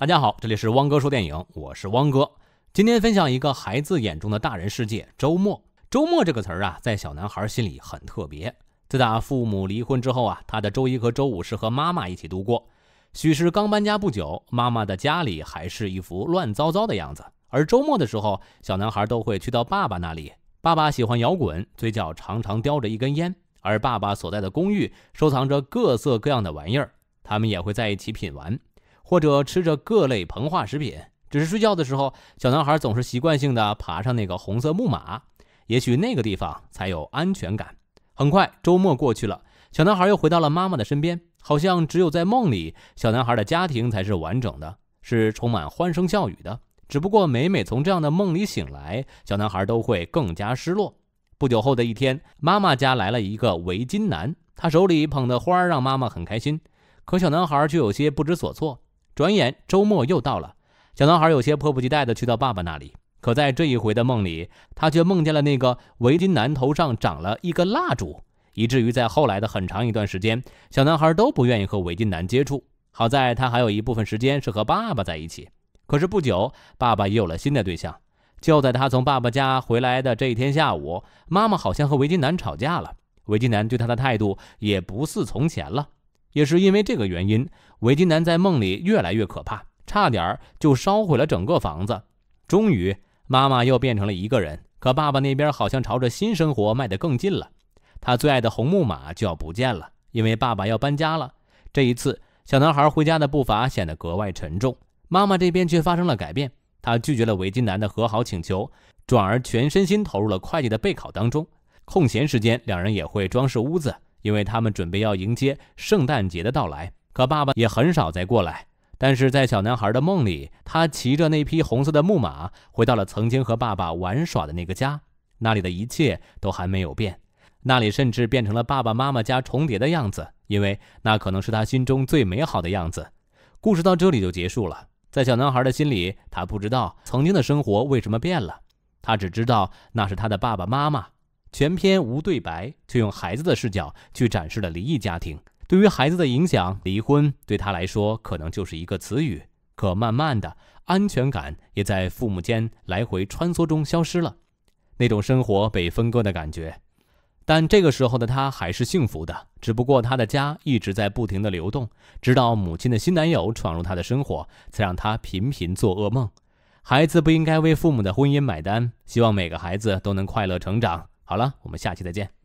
大家好，这里是汪哥说电影，我是汪哥。今天分享一个孩子眼中的大人世界。周末，周末这个词儿啊，在小男孩心里很特别。自打父母离婚之后啊，他的周一和周五是和妈妈一起度过。许是刚搬家不久，妈妈的家里还是一副乱糟糟的样子。而周末的时候，小男孩都会去到爸爸那里。爸爸喜欢摇滚，嘴角常常叼着一根烟。而爸爸所在的公寓收藏着各色各样的玩意儿，他们也会在一起品玩。或者吃着各类膨化食品，只是睡觉的时候，小男孩总是习惯性的爬上那个红色木马，也许那个地方才有安全感。很快，周末过去了，小男孩又回到了妈妈的身边，好像只有在梦里，小男孩的家庭才是完整的，是充满欢声笑语的。只不过，每每从这样的梦里醒来，小男孩都会更加失落。不久后的一天，妈妈家来了一个围巾男，他手里捧的花让妈妈很开心，可小男孩却有些不知所措。转眼周末又到了，小男孩有些迫不及待地去到爸爸那里。可在这一回的梦里，他却梦见了那个围巾男头上长了一根蜡烛，以至于在后来的很长一段时间，小男孩都不愿意和围巾男接触。好在他还有一部分时间是和爸爸在一起。可是不久，爸爸也有了新的对象。就在他从爸爸家回来的这一天下午，妈妈好像和围巾男吵架了，围巾男对他的态度也不似从前了。也是因为这个原因，围巾男在梦里越来越可怕，差点儿就烧毁了整个房子。终于，妈妈又变成了一个人，可爸爸那边好像朝着新生活迈得更近了。他最爱的红木马就要不见了，因为爸爸要搬家了。这一次，小男孩回家的步伐显得格外沉重。妈妈这边却发生了改变，她拒绝了围巾男的和好请求，转而全身心投入了会计的备考当中。空闲时间，两人也会装饰屋子。因为他们准备要迎接圣诞节的到来，可爸爸也很少再过来。但是在小男孩的梦里，他骑着那匹红色的木马，回到了曾经和爸爸玩耍的那个家。那里的一切都还没有变，那里甚至变成了爸爸妈妈家重叠的样子，因为那可能是他心中最美好的样子。故事到这里就结束了。在小男孩的心里，他不知道曾经的生活为什么变了，他只知道那是他的爸爸妈妈。全篇无对白，却用孩子的视角去展示了离异家庭对于孩子的影响。离婚对他来说可能就是一个词语，可慢慢的，安全感也在父母间来回穿梭中消失了，那种生活被分割的感觉。但这个时候的他还是幸福的，只不过他的家一直在不停的流动，直到母亲的新男友闯入他的生活，才让他频频做噩梦。孩子不应该为父母的婚姻买单。希望每个孩子都能快乐成长。好了，我们下期再见。